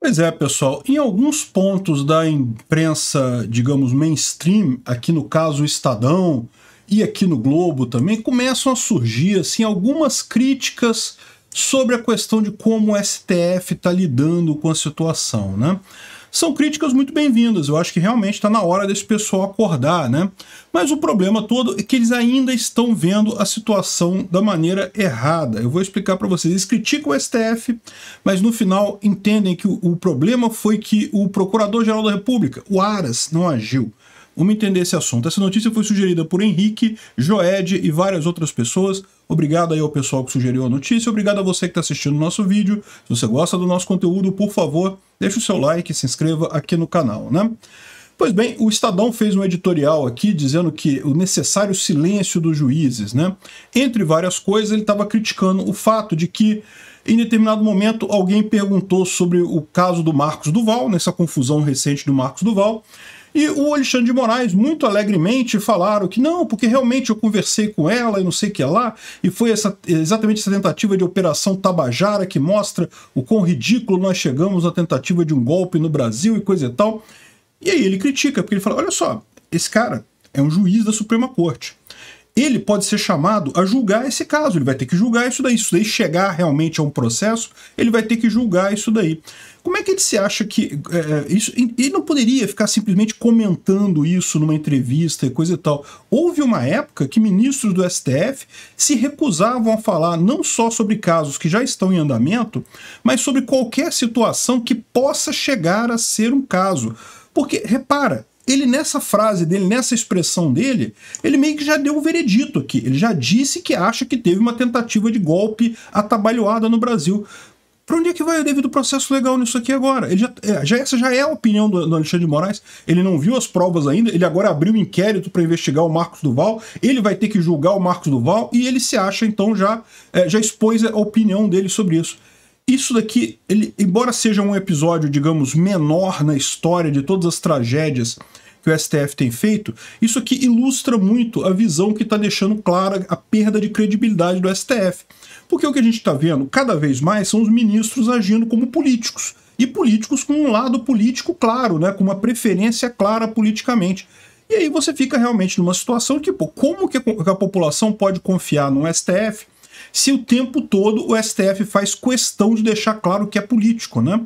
Pois é, pessoal. Em alguns pontos da imprensa, digamos, mainstream, aqui no caso o Estadão e aqui no Globo também, começam a surgir assim algumas críticas sobre a questão de como o STF está lidando com a situação, né? são críticas muito bem-vindas. Eu acho que realmente está na hora desse pessoal acordar, né? Mas o problema todo é que eles ainda estão vendo a situação da maneira errada. Eu vou explicar para vocês. Eles criticam o STF, mas no final entendem que o, o problema foi que o Procurador-Geral da República, o Aras, não agiu. Vamos entender esse assunto. Essa notícia foi sugerida por Henrique, Joed e várias outras pessoas. Obrigado aí ao pessoal que sugeriu a notícia, obrigado a você que está assistindo o nosso vídeo. Se você gosta do nosso conteúdo, por favor, deixe o seu like e se inscreva aqui no canal, né? Pois bem, o Estadão fez um editorial aqui dizendo que o necessário silêncio dos juízes, né? Entre várias coisas, ele estava criticando o fato de que em determinado momento, alguém perguntou sobre o caso do Marcos Duval, nessa confusão recente do Marcos Duval, e o Alexandre de Moraes, muito alegremente, falaram que não, porque realmente eu conversei com ela e não sei o que lá, e foi essa, exatamente essa tentativa de Operação Tabajara que mostra o quão ridículo nós chegamos na tentativa de um golpe no Brasil e coisa e tal. E aí ele critica, porque ele fala: olha só, esse cara é um juiz da Suprema Corte ele pode ser chamado a julgar esse caso, ele vai ter que julgar isso daí. Se daí chegar realmente a um processo, ele vai ter que julgar isso daí. Como é que ele se acha que. É, é isso, ele não poderia ficar simplesmente comentando isso numa entrevista e coisa e tal. Houve uma época que ministros do STF se recusavam a falar não só sobre casos que já estão em andamento, mas sobre qualquer situação que possa chegar a ser um caso. Porque, repara, ele nessa frase dele, nessa expressão dele, ele meio que já deu o um veredito aqui. Ele já disse que acha que teve uma tentativa de golpe atabalhoada no Brasil. Para onde é que vai o devido processo legal nisso aqui agora? Ele já, é, já, essa já é a opinião do, do, Alexandre de Moraes. Ele não viu as provas ainda, ele agora abriu um inquérito para investigar o Marcos Duval, ele vai ter que julgar o Marcos Duval e ele se acha, então, já, é, já expôs a opinião dele sobre isso. Isso daqui, ele, embora seja um episódio, digamos, menor na história de todas as tragédias que o STF tem feito, isso aqui ilustra muito a visão que está deixando clara a perda de credibilidade do STF. Porque o que a gente está vendo cada vez mais são os ministros agindo como políticos. E políticos com um lado político claro, né, com uma preferência clara politicamente. E aí você fica realmente numa situação que, pô, como que a população pode confiar no STF se o tempo todo o STF faz questão de deixar claro que é político, né?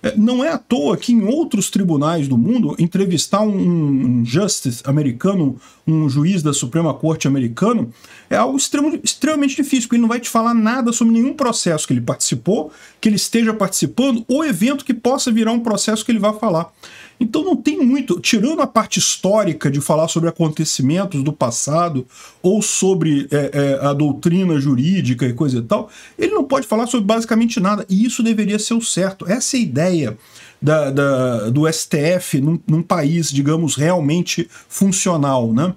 É, não é à toa que em outros tribunais do mundo, entrevistar um, um justice americano, um juiz da Suprema Corte americano, é algo extremo, extremamente difícil, ele não vai te falar nada sobre nenhum processo que ele participou, que ele esteja participando, ou evento que possa virar um processo que ele vai falar. Então não tem muito, tirando a parte histórica de falar sobre acontecimentos do passado ou sobre é, é, a doutrina jurídica e coisa e tal, ele não pode falar sobre basicamente nada. E isso deveria ser o certo. Essa é a ideia da, da do STF num, num país, digamos, realmente funcional, né?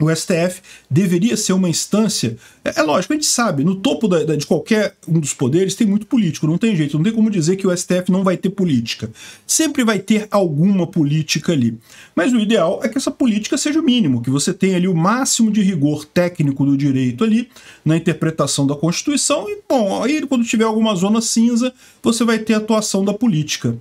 o STF deveria ser uma instância. É, é, lógico, a gente sabe, no topo da, da, de qualquer um dos poderes tem muito político, não tem jeito, não tem como dizer que o STF não vai ter política. Sempre vai ter alguma política ali. Mas o ideal é que essa política seja o mínimo, que você tenha ali o máximo de rigor técnico do direito ali, na interpretação da Constituição, e bom, aí quando tiver alguma zona cinza, você vai ter a atuação da política.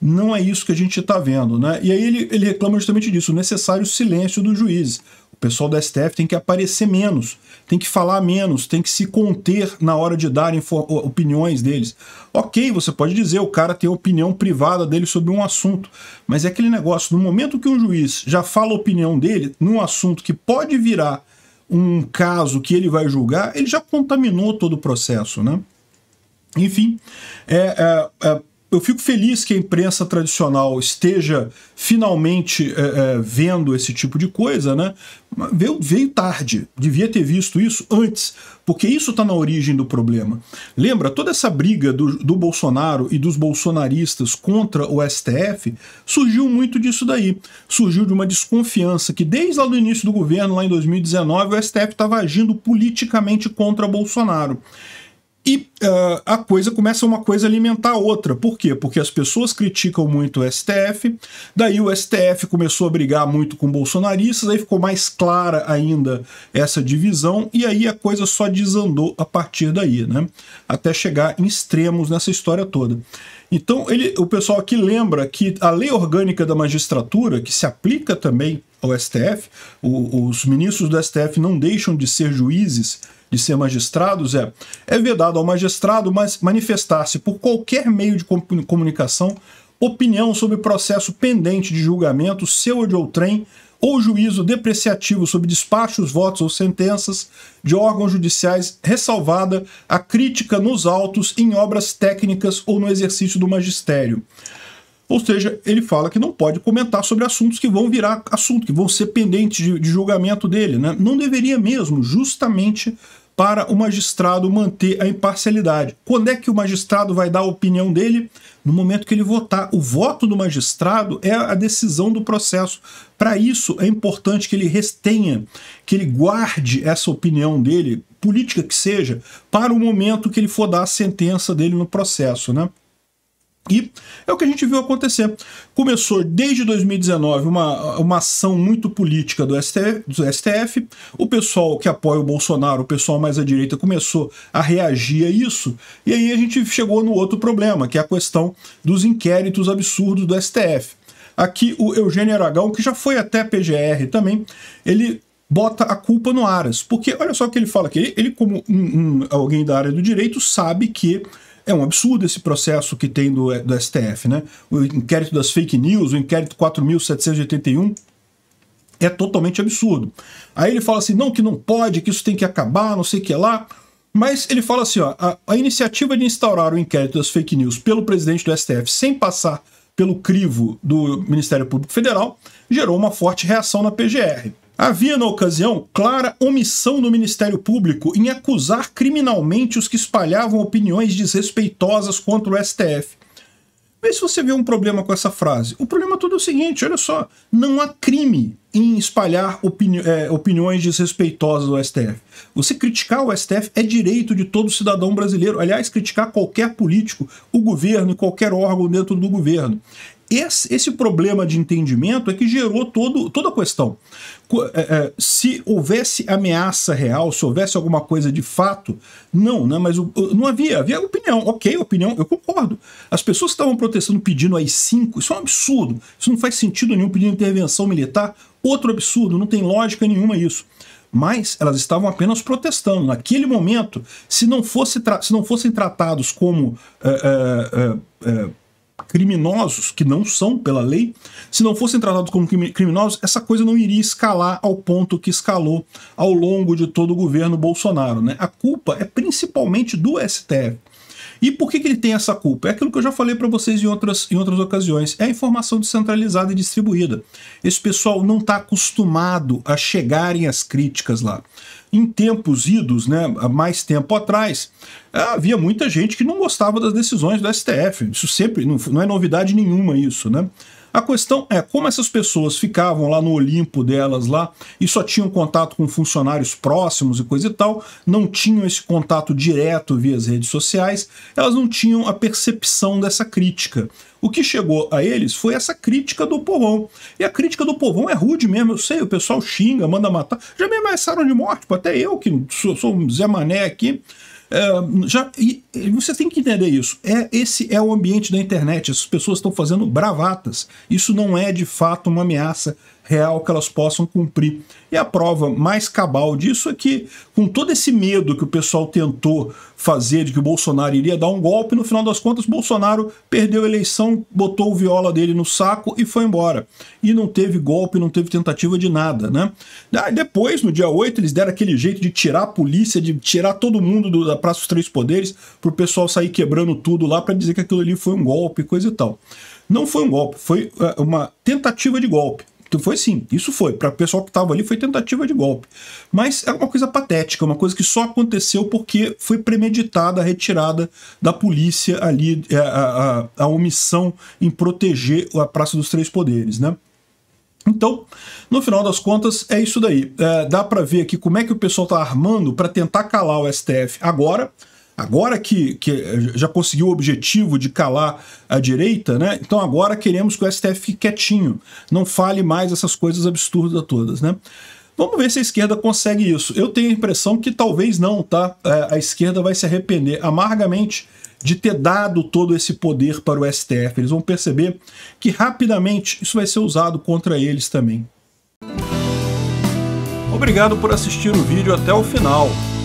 Não é isso que a gente está vendo, né? E aí ele, ele reclama justamente disso, o necessário silêncio do juiz. O pessoal do STF tem que aparecer menos, tem que falar menos, tem que se conter na hora de dar opiniões deles. Ok, você pode dizer, o cara tem a opinião privada dele sobre um assunto, mas é aquele negócio, no momento que um juiz já fala a opinião dele num assunto que pode virar um caso que ele vai julgar, ele já contaminou todo o processo, né? Enfim, é, é, é, eu fico feliz que a imprensa tradicional esteja finalmente é, é, vendo esse tipo de coisa, né? Veio, veio tarde, devia ter visto isso antes, porque isso está na origem do problema. Lembra, toda essa briga do, do Bolsonaro e dos bolsonaristas contra o STF surgiu muito disso daí. Surgiu de uma desconfiança que, desde lá do início do governo, lá em 2019, o STF estava agindo politicamente contra Bolsonaro. E uh, a coisa começa uma coisa a alimentar a outra. Por quê? Porque as pessoas criticam muito o STF, daí o STF começou a brigar muito com bolsonaristas, aí ficou mais clara ainda essa divisão, e aí a coisa só desandou a partir daí, né? Até chegar em extremos nessa história toda. Então, ele, o pessoal aqui lembra que a lei orgânica da magistratura, que se aplica também ao STF, o, os ministros do STF não deixam de ser juízes de ser magistrados é: é vedado ao magistrado manifestar-se por qualquer meio de comunicação opinião sobre processo pendente de julgamento seu ou de outrem ou juízo depreciativo sobre despachos, votos ou sentenças de órgãos judiciais, ressalvada a crítica nos autos em obras técnicas ou no exercício do magistério. Ou seja, ele fala que não pode comentar sobre assuntos que vão virar assunto, que vão ser pendentes de, de julgamento dele. Né? Não deveria mesmo, justamente para o magistrado manter a imparcialidade. Quando é que o magistrado vai dar a opinião dele? No momento que ele votar. O voto do magistrado é a decisão do processo. Para isso, é importante que ele restenha, que ele guarde essa opinião dele, política que seja, para o momento que ele for dar a sentença dele no processo. Né? E é o que a gente viu acontecer. Começou desde 2019 uma, uma ação muito política do STF, do STF. O pessoal que apoia o Bolsonaro, o pessoal mais à direita, começou a reagir a isso. E aí a gente chegou no outro problema, que é a questão dos inquéritos absurdos do STF. Aqui o Eugênio Aragão, que já foi até PGR também, ele bota a culpa no Aras. Porque olha só o que ele fala aqui. Ele, como um, um, alguém da área do direito, sabe que é um absurdo esse processo que tem do, do STF, né? O inquérito das fake news, o inquérito 4781, é totalmente absurdo. Aí ele fala assim, não, que não pode, que isso tem que acabar, não sei o que lá. Mas ele fala assim, ó, a, a, iniciativa de instaurar o inquérito das fake news pelo presidente do STF sem passar pelo crivo do Ministério Público Federal gerou uma forte reação na PGR. Havia, na ocasião, clara omissão do Ministério Público em acusar criminalmente os que espalhavam opiniões desrespeitosas contra o STF. Mas se você vê um problema com essa frase, o problema todo é o seguinte: olha só, não há crime em espalhar opini é, opiniões desrespeitosas do STF. Você criticar o STF é direito de todo cidadão brasileiro. Aliás, criticar qualquer político, o governo e qualquer órgão dentro do governo. Esse, esse problema de entendimento é que gerou todo, toda a questão. É, é, se houvesse ameaça real, se houvesse alguma coisa de fato, não, né? Mas não havia, havia opinião. Ok, opinião, eu concordo. As pessoas estavam protestando pedindo aí cinco, isso é um absurdo. Isso não faz sentido nenhum pedindo intervenção militar. Outro absurdo, não tem lógica nenhuma isso mas elas estavam apenas protestando. Naquele momento, se não, fosse se não fossem tratados como é, é, é, é criminosos, que não são pela lei, se não fossem tratados como criminosos, essa coisa não iria escalar ao ponto que escalou ao longo de todo o governo Bolsonaro. Né? A culpa é principalmente do STF. E por que, que ele tem essa culpa? É aquilo que eu já falei para vocês em outras, em outras ocasiões. É a informação descentralizada e distribuída. Esse pessoal não está acostumado a chegarem as críticas lá em tempos idos, né, mais tempo atrás, havia muita gente que não gostava das decisões do STF. Isso sempre não é novidade nenhuma isso, né? A questão é como essas pessoas ficavam lá no Olimpo delas lá e só tinham contato com funcionários próximos e coisa e tal, não tinham esse contato direto via as redes sociais, elas não tinham a percepção dessa crítica. O que chegou a eles foi essa crítica do povão. E a crítica do povão é rude mesmo, eu sei, o pessoal xinga, manda matar. Já me ameaçaram de morte, até eu que sou, sou um Zé Mané aqui. É, já, e, você tem que entender isso. É, esse é o ambiente da internet. As pessoas estão fazendo bravatas. Isso não é de fato uma ameaça real que elas possam cumprir. E a prova mais cabal disso é que, com todo esse medo que o pessoal tentou fazer de que o Bolsonaro iria dar um golpe, no final das contas, Bolsonaro perdeu a eleição, botou o viola dele no saco e foi embora. E não teve golpe, não teve tentativa de nada, né? Aí ah, depois, no dia 8, eles deram aquele jeito de tirar a polícia, de tirar todo mundo do, da Praça dos Três Poderes, pro pessoal sair quebrando tudo lá para dizer que aquilo ali foi um golpe, coisa e tal. Não foi um golpe, foi eh, uma tentativa de golpe então foi sim, isso foi. Para o pessoal que estava ali, foi tentativa de golpe. Mas é uma coisa patética, uma coisa que só aconteceu porque foi premeditada a retirada da polícia ali, é, a, a, a omissão em proteger a Praça dos Três Poderes, né? Então, no final das contas, é isso daí. É, dá para ver aqui como é que o pessoal está armando para tentar calar o STF agora. Agora que, que já conseguiu o objetivo de calar a direita, né? Então agora queremos que o STF fique quietinho, não fale mais essas coisas absurdas todas, né? Vamos ver se a esquerda consegue isso. Eu tenho a impressão que talvez não, tá? É, a esquerda vai se arrepender amargamente de ter dado todo esse poder para o STF. Eles vão perceber que rapidamente isso vai ser usado contra eles também. Obrigado por assistir o vídeo até o final.